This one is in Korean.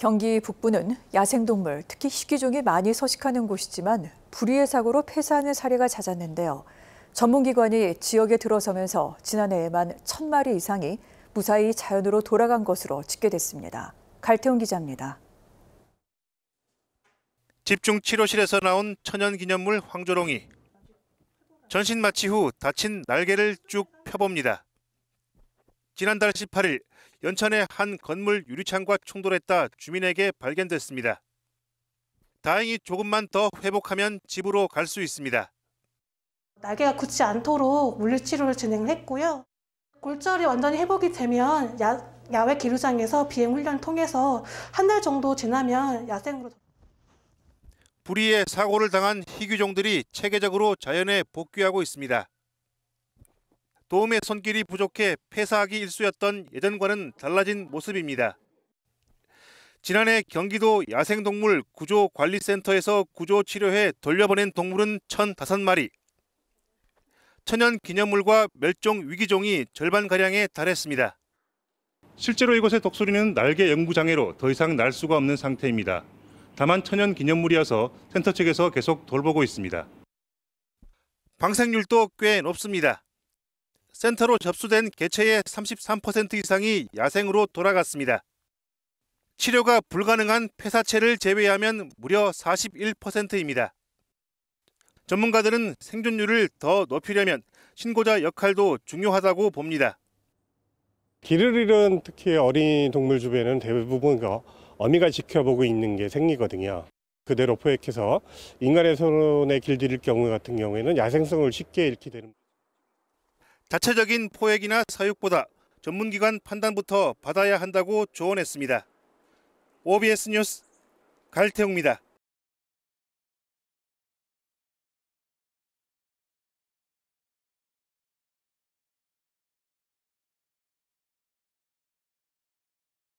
경기 북부는 야생동물, 특히 희귀종이 많이 서식하는 곳이지만 불의의 사고로 폐사하는 사례가 잦았는데요. 전문기관이 지역에 들어서면서 지난해에만 1,000마리 이상이 무사히 자연으로 돌아간 것으로 집계됐습니다. 갈태훈 기자입니다. 집중 치료실에서 나온 천연기념물 황조롱이 전신 마취 후 다친 날개를 쭉 펴봅니다. 지난달 18일 연천의 한 건물 유리창과 충돌했다 주민에게 발견됐습니다. 다행히 조금만 더 회복하면 집으로 갈 수 있습니다. 날개가 굳지 않도록 물리치료를 진행했고요. 골절이 완전히 회복이 되면 야, 야외 기류장에서 비행 훈련을 통해서 한 달 정도 지나면 야생으로 불의의 사고를 당한 희귀종들이 체계적으로 자연에 복귀하고 있습니다. 도움의 손길이 부족해 폐사하기 일쑤였던 예전과는 달라진 모습입니다. 지난해 경기도 야생동물 구조관리센터에서 구조치료해 돌려보낸 동물은 1,005마리. 천연 기념물과 멸종 위기종이 절반가량에 달했습니다. 실제로 이곳의 독수리는 날개 연구장애로 더 이상 날 수가 없는 상태입니다. 다만 천연 기념물이어서 센터 측에서 계속 돌보고 있습니다. 방생률도 꽤 높습니다. 센터로 접수된 개체의 33% 이상이 야생으로 돌아갔습니다. 치료가 불가능한 폐사체를 제외하면 무려 41%입니다. 전문가들은 생존율을 더 높이려면 신고자 역할도 중요하다고 봅니다. 길을 잃은 특히 어린 동물 주변은 대부분 그 어미가 지켜보고 있는 게 생리거든요. 그대로 포획해서 인간의 손에 길들일 경우 같은 경우에는 야생성을 쉽게 잃게 되는. 자체적인 포획이나 사육보다 전문기관 판단부터 받아야 한다고 조언했습니다. OBS 뉴스 갈태웅입니다.